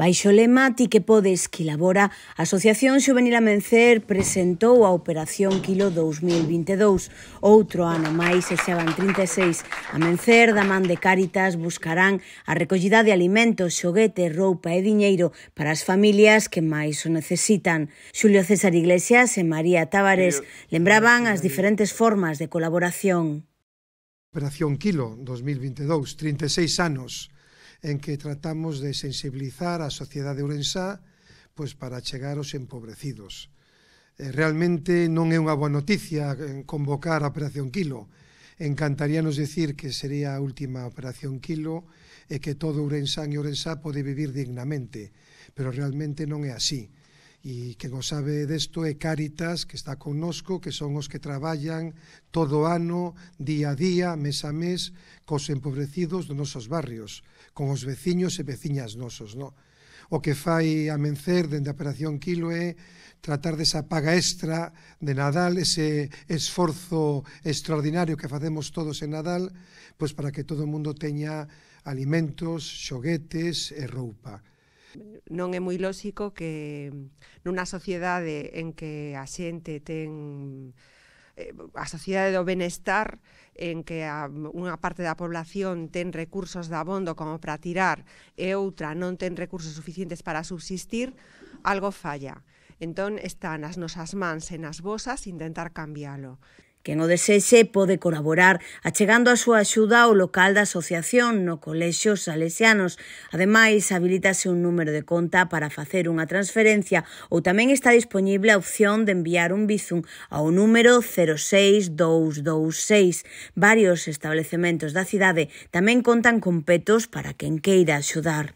Baixo lema Ti que podes que elabora, a Asociación Xuvenil Amencer presentou a Operación Kilo 2022. Outro ano máis e xa van 36. Amencer da man de Cáritas buscarán a recollida de alimentos, xoguete, roupa e diñeiro para as familias que máis o necesitan. Xulio César Iglesias e María Tavares lembraban as diferentes formas de colaboración. Operación Kilo 2022, 36 anos en que tratamos de sensibilizar a sociedade ourensá pois para chegar aos empobrecidos. Eh, realmente non é unha boa noticia eh, convocar a Operación Encantaría Encantaríanos decir que sería a última Operación Kilo e que todo ourensán e urensá pode vivir dignamente, pero realmente non é así e que non sabe desto é Cáritas que está connosco, que son os que traballan todo ano, día a día, mes a mes, cos empobrecidos dos nosos barrios, con os veciños e veciñas nosos, No? O que fai a Mencer dende a Operación Kilo é tratar desa paga extra de Nadal, ese esforzo extraordinario que facemos todos en Nadal, pois para que todo o mundo teña alimentos, xoguetes e roupa. Non é moi lóxico que nunha sociedade en que a xente ten eh, a sociedade do benestar en que a, unha parte da población ten recursos de abondo como para tirar e outra non ten recursos suficientes para subsistir, algo falla. Entón, está nas nosas mans e nas vosas intentar cambiálo. Quen o desexe pode colaborar achegando a súa axuda ao local da asociación no Colexio Salesianos. Ademais, habilítase un número de conta para facer unha transferencia ou tamén está disponible a opción de enviar un bizum ao número 06226. Varios establecementos da cidade tamén contan con petos para quen queira axudar.